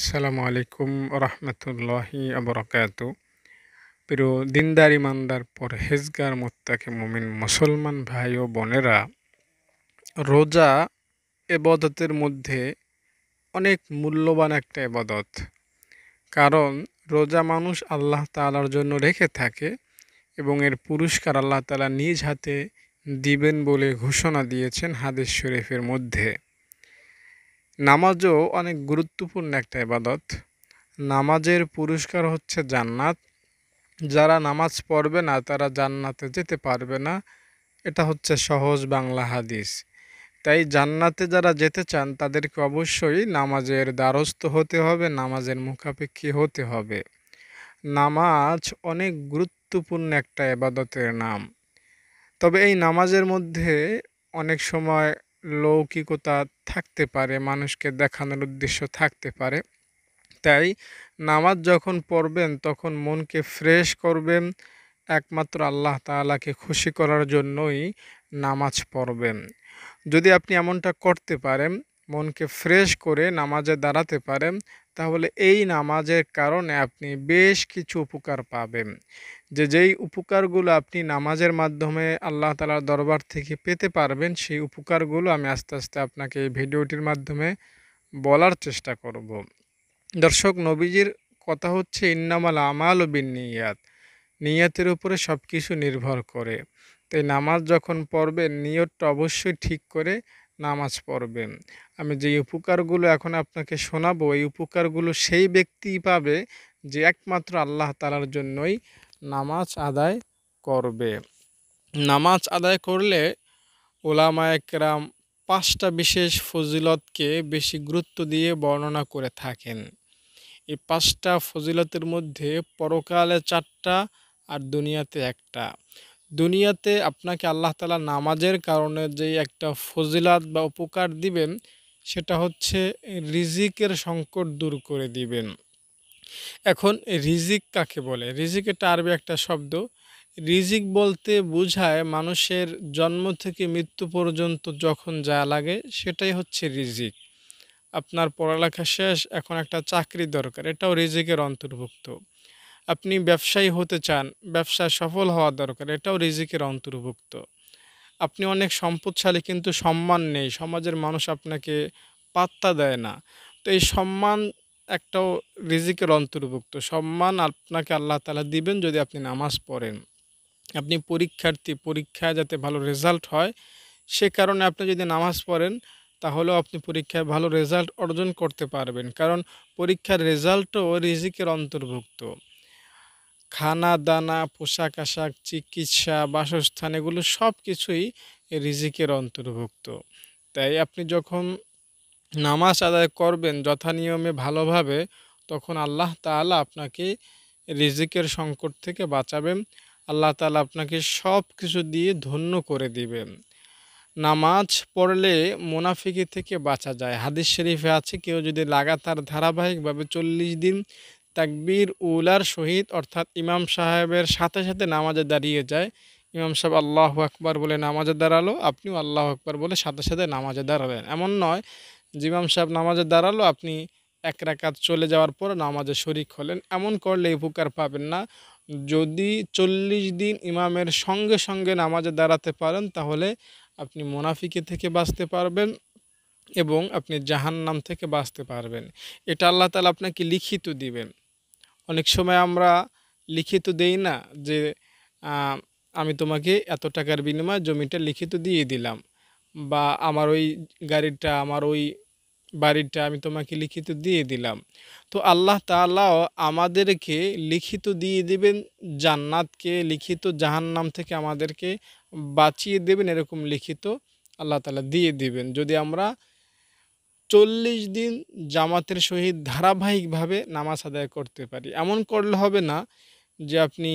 আসসালামু আলাইকুম রহমতুল্লাহি আবরকাত প্রিয় দিনদার ইমানদার পরহেজগার মোত্তাকে মুমিন মুসলমান ভাই ও বোনেরা রোজা এবাদতের মধ্যে অনেক মূল্যবান একটা এবাদত কারণ রোজা মানুষ আল্লাহ তালার জন্য রেখে থাকে এবং এর পুরস্কার আল্লাহ তালা নিজ হাতে দিবেন বলে ঘোষণা দিয়েছেন হাদিস শরীফের মধ্যে নামাজও অনেক গুরুত্বপূর্ণ একটা ইবাদত নামাজের পুরস্কার হচ্ছে জান্নাত যারা নামাজ পড়বে না তারা জান্নাতে যেতে পারবে না এটা হচ্ছে সহজ বাংলা হাদিস তাই জান্নাতে যারা যেতে চান তাদেরকে অবশ্যই নামাজের দ্বারস্থ হতে হবে নামাজের মুখাপেক্ষী হতে হবে নামাজ অনেক গুরুত্বপূর্ণ একটা এবাদতের নাম তবে এই নামাজের মধ্যে অনেক সময় লৌকিকতা থাকতে পারে মানুষকে দেখানোর উদ্দেশ্য থাকতে পারে তাই নামাজ যখন পড়বেন তখন মনকে ফ্রেশ করবেন একমাত্র আল্লাহ তালাকে খুশি করার জন্যই নামাজ পড়বেন যদি আপনি এমনটা করতে পারেন মনকে ফ্রেশ করে নামাজে দাঁড়াতে পারেন তাহলে এই নামাজের কারণে আপনি বেশ কিছু উপকার পাবেন যে যেই উপকারগুলো আপনি নামাজের মাধ্যমে আল্লাহ তালার দরবার থেকে পেতে পারবেন সেই উপকারগুলো আমি আস্তে আস্তে আপনাকে এই ভিডিওটির মাধ্যমে বলার চেষ্টা করব। দর্শক নবীজির কথা হচ্ছে ইন্নামাল আমাল ও বিন নিয়াত নিয়াতের উপরে সব কিছু নির্ভর করে তাই নামাজ যখন পড়বেন নিয়তটা অবশ্যই ঠিক করে নামাজ পড়বেন আমি যে উপকারগুলো এখন আপনাকে শোনাবো এই উপকারগুলো সেই ব্যক্তি পাবে যে একমাত্র আল্লাহ তালার জন্যই নামাজ আদায় করবে নামাজ আদায় করলে ওলামা একরাম পাঁচটা বিশেষ ফজিলতকে বেশি গুরুত্ব দিয়ে বর্ণনা করে থাকেন এই পাঁচটা ফজিলতের মধ্যে পরকালে চারটা আর দুনিয়াতে একটা দুনিয়াতে আপনাকে আল্লাহ তালা নামাজের কারণে যে একটা ফজিলাত বা উপকার দিবেন সেটা হচ্ছে রিজিকের সংকট দূর করে দিবেন এখন রিজিক কাকে বলে রিজিকের টার্বে একটা শব্দ রিজিক বলতে বোঝায় মানুষের জন্ম থেকে মৃত্যু পর্যন্ত যখন যা লাগে সেটাই হচ্ছে রিজিক আপনার পড়ালেখা শেষ এখন একটা চাকরি দরকার এটাও রিজিকের অন্তর্ভুক্ত আপনি ব্যবসায়ী হতে চান ব্যবসা সফল হওয়া দরকার এটাও রিজিকের অন্তর্ভুক্ত আপনি অনেক সম্পদশালী কিন্তু সম্মান নেই সমাজের মানুষ আপনাকে পাত্তা দেয় না তো এই সম্মান একটাও রিজিকের অন্তর্ভুক্ত সম্মান আপনাকে আল্লাহ তালা দিবেন যদি আপনি নামাজ পড়েন আপনি পরীক্ষার্থী পরীক্ষায় যাতে ভালো রেজাল্ট হয় সে কারণে আপনি যদি নামাজ পড়েন তাহলেও আপনি পরীক্ষায় ভালো রেজাল্ট অর্জন করতে পারবেন কারণ পরীক্ষার রেজাল্টও রিজিকের অন্তর্ভুক্ত খানা দানা পোশাক আশাক চিকিৎসা বাসস্থান এগুলো সব কিছুই রিজিকের অন্তর্ভুক্ত তাই আপনি যখন নামাজ আদায় করবেন যথানিয়মে ভালোভাবে তখন আল্লাহ তালা আপনাকে রিজিকের সংকট থেকে বাঁচাবেন আল্লাহ তালা আপনাকে সব কিছু দিয়ে ধন্য করে দিবেন নামাজ পড়লে মোনাফিকি থেকে বাঁচা যায় হাদিস শরীফে আছে কেউ যদি লাগাতার ধারাবাহিকভাবে চল্লিশ দিন তাকবীর উলার শহীদ অর্থাৎ ইমাম সাহেবের সাথে সাথে নামাজে দাঁড়িয়ে যায় ইমাম সাহেব আল্লাহ আকবার বলে নামাজে দাঁড়ালো আপনিও আল্লাহ আকবার বলে সাথে সাথে নামাজে দাঁড়ালেন এমন নয় জিমাম সাহেব নামাজে দাঁড়ালো আপনি এক রাকাত চলে যাওয়ার পর নামাজে শরিক হলেন এমন করলে উপকার পাবেন না যদি চল্লিশ দিন ইমামের সঙ্গে সঙ্গে নামাজে দাঁড়াতে পারেন তাহলে আপনি মোনাফিকে থেকে বাঁচতে পারবেন এবং আপনি জাহান্নাম থেকে বাঁচতে পারবেন এটা আল্লাহ তালা আপনাকে লিখিত দিবেন অনেক সময় আমরা লিখিত দেই না যে আমি তোমাকে এত টাকার বিনিময়ে জমিটা লিখিত দিয়ে দিলাম বা আমার ওই গাড়িটা আমার ওই বাড়িটা আমি তোমাকে লিখিত দিয়ে দিলাম তো আল্লাহ তালাও আমাদেরকে লিখিত দিয়ে দেবেন জান্নাতকে লিখিত জাহান্নাম থেকে আমাদেরকে বাঁচিয়ে দেবেন এরকম লিখিত আল্লাহ তালা দিয়ে দিবেন যদি আমরা চল্লিশ দিন জামাতের সহিত ধারাবাহিকভাবে নামাজ আদায় করতে পারি এমন করলে হবে না যে আপনি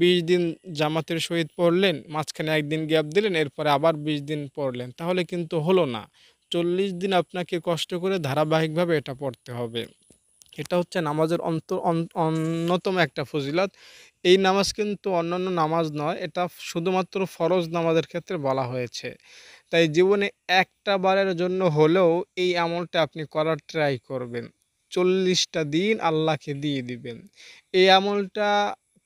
বিশ দিন জামাতের সহিত পড়লেন মাঝখানে একদিন গ্যাপ দিলেন এরপরে আবার বিশ দিন পড়লেন তাহলে কিন্তু হলো না চল্লিশ দিন আপনাকে কষ্ট করে ধারাবাহিকভাবে এটা পড়তে হবে এটা হচ্ছে নামাজের অন্ত অন্যতম একটা ফজিলত এই নামাজ কিন্তু অন্যান্য নামাজ নয় এটা শুধুমাত্র ফরজ নামাজের ক্ষেত্রে বলা হয়েছে তাই জীবনে একটা বারের জন্য হলেও এই আমলটা আপনি করার ট্রাই করবেন চল্লিশটা দিন আল্লাহকে দিয়ে দিবেন এই আমলটা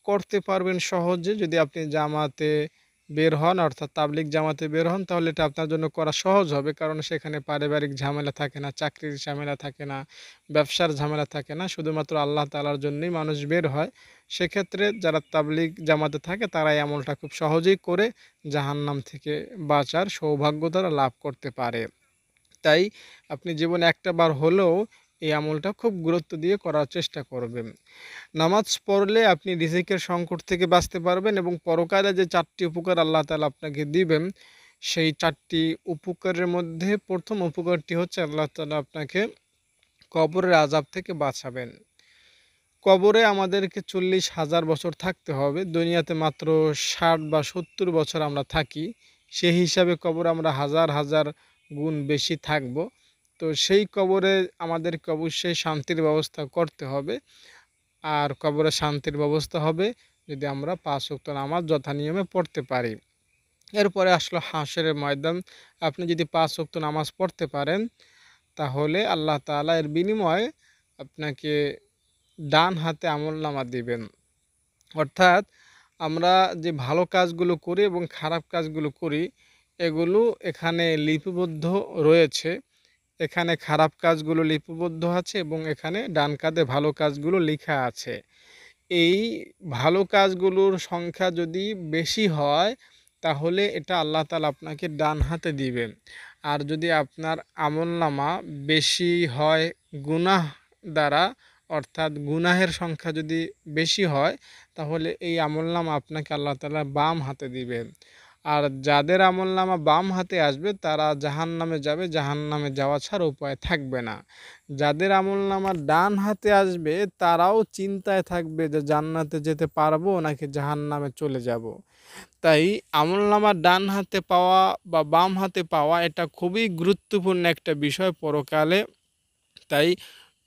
করতে পারবেন সহজে যদি আপনি জামাতে বের হন অর্থাৎ তাবলিক জামাতে বের হন তাহলে এটা আপনার জন্য করা সহজ হবে কারণ সেখানে পারিবারিক ঝামেলা থাকে না চাকরির ঝামেলা থাকে না ব্যবসার ঝামেলা থাকে না শুধুমাত্র আল্লাহ তালার জন্যই মানুষ বের হয় সেক্ষেত্রে যারা তাবলিক জামাতে থাকে তারা এই আমলটা খুব সহজেই করে জাহান্নাম থেকে বাঁচার সৌভাগ্য তারা লাভ করতে পারে তাই আপনি জীবনে একটা বার হলেও এই আমলটা খুব গুরুত্ব দিয়ে করার চেষ্টা করবেন নামাজ পড়লে আপনি রিজিকের সংকট থেকে বাঁচতে পারবেন এবং পরকালে যে চারটি উপকার আল্লাহ তালা আপনাকে দিবেন সেই চারটি উপকারের মধ্যে প্রথম উপকারটি হচ্ছে আল্লাহ তালা আপনাকে কবরের আজাব থেকে বাঁচাবেন কবরে আমাদেরকে চল্লিশ হাজার বছর থাকতে হবে দুনিয়াতে মাত্র ষাট বা সত্তর বছর আমরা থাকি সেই হিসাবে কবর আমরা হাজার হাজার গুণ বেশি থাকবো তো সেই কবরে আমাদেরকে অবশ্যই শান্তির ব্যবস্থা করতে হবে আর কবরে শান্তির ব্যবস্থা হবে যদি আমরা পাঁচ উক্ত নামাজ যথা নিয়মে পড়তে পারি এরপরে আসলো হাঁসের ময়দান আপনি যদি পাঁচ উক্ত নামাজ পড়তে পারেন তাহলে আল্লাহ তালা এর বিনিময়ে আপনাকে ডান হাতে আমল নামা দিবেন অর্থাৎ আমরা যে ভালো কাজগুলো করি এবং খারাপ কাজগুলো করি এগুলো এখানে লিপিবদ্ধ রয়েছে এখানে খারাপ কাজগুলো লিপিবদ্ধ আছে এবং এখানে ডান কাঁধে ভালো কাজগুলো লেখা আছে এই ভালো কাজগুলোর সংখ্যা যদি বেশি হয় তাহলে এটা আল্লাহ তালা আপনাকে ডান হাতে দিবেন আর যদি আপনার আমলনামা বেশি হয় গুনাহ দ্বারা অর্থাৎ গুনাহের সংখ্যা যদি বেশি হয় তাহলে এই আমলনামা আপনাকে আল্লাহ তালা বাম হাতে দিবেন আর যাদের আমল নামা বাম হাতে আসবে তারা জাহান নামে যাবে জাহান নামে যাওয়া ছাড়া উপায় থাকবে না যাদের আমল নামা ডান হাতে আসবে তারাও চিন্তায় থাকবে যে জান্নাতে যেতে পারবো নাকি জাহান নামে চলে যাব। তাই আমল নামা ডান হাতে পাওয়া বা বাম হাতে পাওয়া এটা খুবই গুরুত্বপূর্ণ একটা বিষয় পরকালে তাই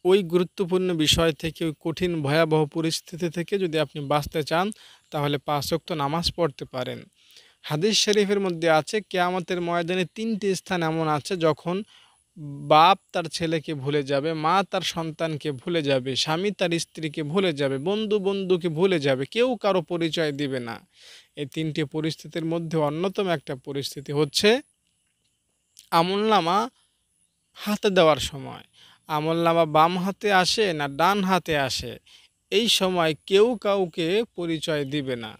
ওই গুরুত্বপূর্ণ বিষয় থেকে ওই কঠিন ভয়াবহ পরিস্থিতি থেকে যদি আপনি বাঁচতে চান তাহলে পাঁচক্ত নামাজ পড়তে পারেন হাদিস শরীফের মধ্যে আছে কেয়ামতের ময়দানে তিনটি স্থান এমন আছে যখন বাপ তার ছেলেকে ভুলে যাবে মা তার সন্তানকে ভুলে যাবে স্বামী তার স্ত্রীকে ভুলে যাবে বন্ধু বন্ধুকে ভুলে যাবে কেউ কারো পরিচয় দিবে না এই তিনটি পরিস্থিতির মধ্যে অন্যতম একটা পরিস্থিতি হচ্ছে আমলনামা হাতে দেওয়ার সময় আমলনামা বাম হাতে আসে না ডান হাতে আসে এই সময় কেউ কাউকে পরিচয় দিবে না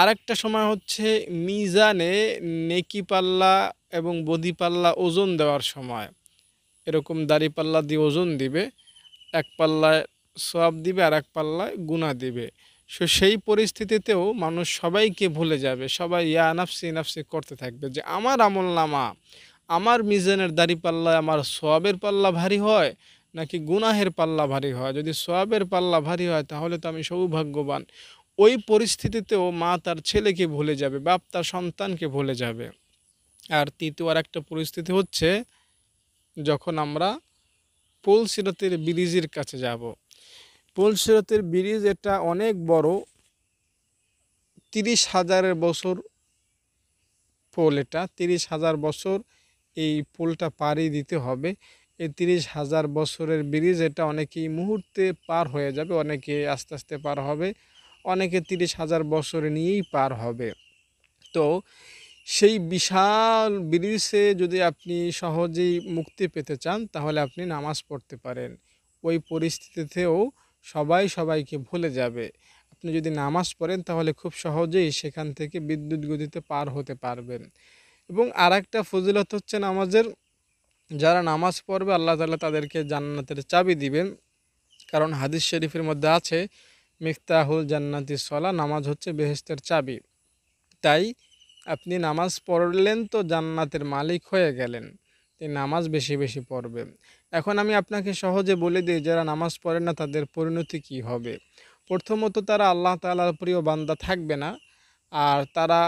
আরেকটা সময় হচ্ছে মিজানে নেকি পাল্লা এবং বদি পাল্লা ওজন দেওয়ার সময় এরকম দাড়ি পাল্লা দিয়ে ওজন দিবে এক পাল্লায় সব দিবে আর এক পাল্লায় গুণা দিবে সো সেই পরিস্থিতিতেও মানুষ সবাইকে ভুলে যাবে সবাই ইয়া নাফসি নাফসি করতে থাকবে যে আমার আমল নামা আমার মিজানের দাড়ি পাল্লায় আমার সোয়াবের পাল্লা ভারী হয় নাকি গুনাহের পাল্লা ভারী হয় যদি সোয়াবের পাল্লা ভারী হয় তাহলে তো আমি সৌভাগ্যবান ওই পরিস্থিতিতেও মা তার ছেলেকে ভুলে যাবে বাপ তার সন্তানকে ভুলে যাবে আর তৃতীয় আর একটা পরিস্থিতি হচ্ছে যখন আমরা পোল সিরতের ব্রিজের কাছে যাব পোল সিরতের ব্রিজ এটা অনেক বড় তিরিশ হাজারের বছর পোল এটা তিরিশ হাজার বছর এই পোলটা পাড়ি দিতে হবে এই তিরিশ হাজার বছরের ব্রিজ এটা অনেকেই মুহূর্তে পার হয়ে যাবে অনেকে আস্তে আস্তে পার হবে অনেকে তিরিশ হাজার বছর নিয়েই পার হবে তো সেই বিশাল ব্রিজে যদি আপনি সহজেই মুক্তি পেতে চান তাহলে আপনি নামাজ পড়তে পারেন ওই পরিস্থিতিতেও সবাই সবাইকে ভুলে যাবে আপনি যদি নামাজ পড়েন তাহলে খুব সহজেই সেখান থেকে বিদ্যুৎ গতিতে পার হতে পারবেন এবং আর একটা ফজিলত হচ্ছে নামাজের যারা নামাজ পড়বে আল্লাহ তালা তাদেরকে জান্নাতের চাবি দিবেন কারণ হাদিস শরীফের মধ্যে আছে মিফতাহুল জান্নাতি সলা নামাজ হচ্ছে বেহেস্তের চাবি তাই আপনি নামাজ পড়লেন তো জান্নাতের মালিক হয়ে গেলেন তিনি নামাজ বেশি বেশি পড়বে এখন আমি আপনাকে সহজে বলে দিই যারা নামাজ পড়ে না তাদের পরিণতি কি হবে প্রথমত তারা আল্লাহ তালার প্রিয় বান্দা থাকবে না আর তারা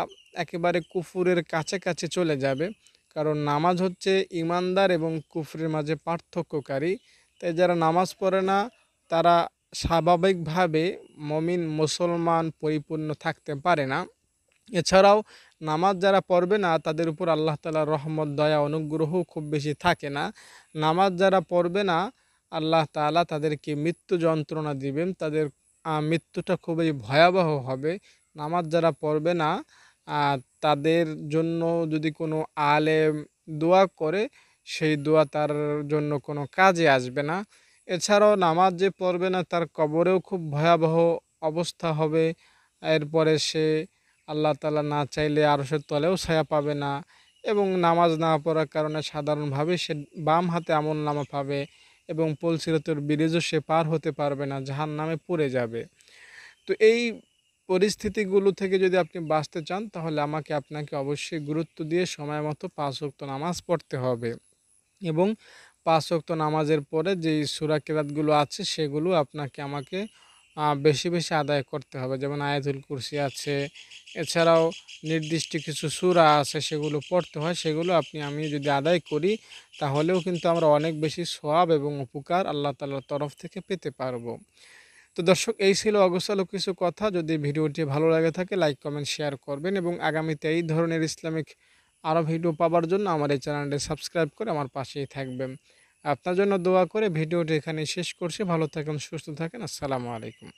একেবারে কুফুরের কাছে কাছে চলে যাবে কারণ নামাজ হচ্ছে ইমানদার এবং কুফরের মাঝে পার্থক্যকারী তাই যারা নামাজ পড়ে না তারা স্বাভাবিকভাবে মমিন মুসলমান পরিপূর্ণ থাকতে পারে না এছাড়াও নামাজ যারা পড়বে না তাদের উপর আল্লাহ তালা রহমত দয়া অনুগ্রহ খুব বেশি থাকে না নামাজ যারা পড়বে না আল্লাহ তালা তাদেরকে মৃত্যু যন্ত্রণা দিবেন তাদের মৃত্যুটা খুবই ভয়াবহ হবে নামাজ যারা পড়বে না তাদের জন্য যদি কোনো আলে দোয়া করে সেই দোয়া তার জন্য কোনো কাজে আসবে না এছাড়াও নামাজ যে পড়বে না তার কবরেও খুব ভয়াবহ অবস্থা হবে এরপরে সে আল্লাহ তালা না চাইলে আরো সে তলেও ছায়া পাবে না এবং নামাজ না পড়ার কারণে সাধারণভাবে সে বাম হাতে আমল নামা পাবে এবং পলসিরতর ব্রিজও সে পার হতে পারবে না জাহান নামে পড়ে যাবে তো এই পরিস্থিতিগুলো থেকে যদি আপনি বাঁচতে চান তাহলে আমাকে আপনাকে অবশ্যই গুরুত্ব দিয়ে সময় মতো পাঁচ ওয়াক্ত নামাজ পড়তে হবে এবং পাঁচ ওয়াক্ত নামাজের পরে যেই সুরা কেরাতগুলো আছে সেগুলো আপনাকে আমাকে বেশি বেশি আদায় করতে হবে যেমন আয়াতুল কুরসি আছে এছাড়াও নির্দিষ্ট কিছু সুরা আছে সেগুলো পড়তে হয় সেগুলো আপনি আমি যদি আদায় করি তাহলেও কিন্তু আমরা অনেক বেশি সোয়াব এবং উপকার আল্লাহ তালার তরফ থেকে পেতে পারবো তো দর্শক এই ছিল অগোছালো কিছু কথা যদি ভিডিওটি ভালো লাগে থাকে লাইক কমেন্ট শেয়ার করবেন এবং আগামীতে এই ধরনের ইসলামিক আরও ভিডিও পাওয়ার জন্য আমার এই চ্যানেলটি সাবস্ক্রাইব করে আমার পাশেই থাকবেন আপনার জন্য দোয়া করে ভিডিওটি এখানে শেষ করছি ভালো থাকেন সুস্থ থাকেন আসসালামু আলাইকুম